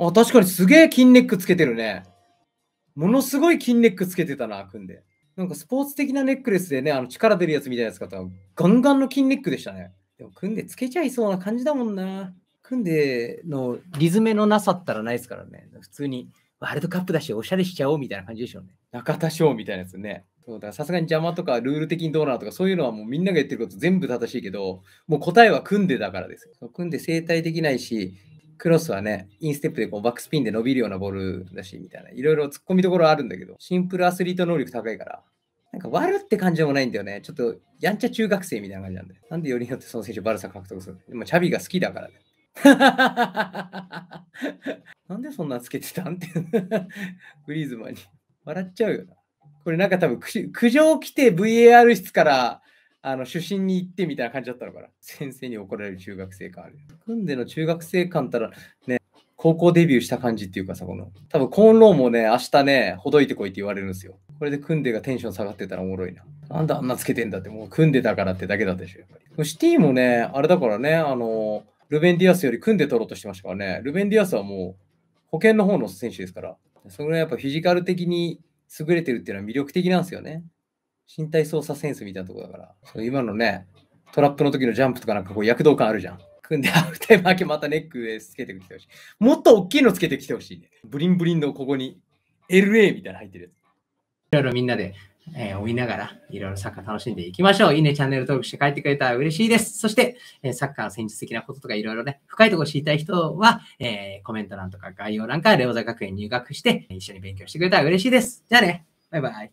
あ、確かにすげえ筋ネックつけてるね。ものすごい筋ネックつけてたな、組んで。なんかスポーツ的なネックレスでね、あの力出るやつみたいなやつかとガンガンの筋ネックでしたね。でも、組んでつけちゃいそうな感じだもんな。組んでのリズムのなさったらないですからね。普通にワールドカップだし、おしゃれしちゃおうみたいな感じでしょうね。中田翔みたいなやつね。そうだ、さすがに邪魔とかルール的にどうなとか、そういうのはもうみんなが言ってること全部正しいけど、もう答えは組んでだからです。組んで生態できないし、クロスはね、インステップでこうバックスピンで伸びるようなボールだし、みたいな、いろいろ突っ込みところあるんだけど、シンプルアスリート能力高いから、なんか悪って感じでもないんだよね。ちょっと、やんちゃ中学生みたいな感じなんで。なんでよりによってその選手バルサ獲得するのでも、チャビが好きだからね。なんでそんなつけてたんって。グリーズマンに。笑っちゃうよな。これなんか多分苦情来て VAR 室からあの、主審に行ってみたいな感じだったのかな。先生に怒られる中学生感ある。組んでの中学生感たら、ね、高校デビューした感じっていうかさ、この、多分コーンローもね、明日ね、ほどいてこいって言われるんですよ。これで組んでがテンション下がってたらおもろいな。なんであんなつけてんだって、もう組んでたからってだけだったでしょ、やっぱり。シティもね、あれだからね、あの、ルベン・ディアスより組んで取ろうとしてましたからね、ルベン・ディアスはもう、保険の方の選手ですから、それぐらいやっぱフィジカル的に優れてるっていうのは魅力的なんですよね。身体操作センスみたいなところだから、今のね、トラップの時のジャンプとかなんかこう躍動感あるじゃん。組んでアフタマーケまたネックでつけてきてほしい。もっと大きいのつけてきてほしいね。ブリンブリンのここに LA みたいな入ってるいろいろみんなで、えー、追いながらいろいろサッカー楽しんでいきましょう。いいね、チャンネル登録して帰ってくれたら嬉しいです。そして、えー、サッカーの戦術的なこととかいろいろね、深いところ知りたい人は、えー、コメント欄とか概要欄からレオザ学園入学して一緒に勉強してくれたら嬉しいです。じゃあね、バイバイ。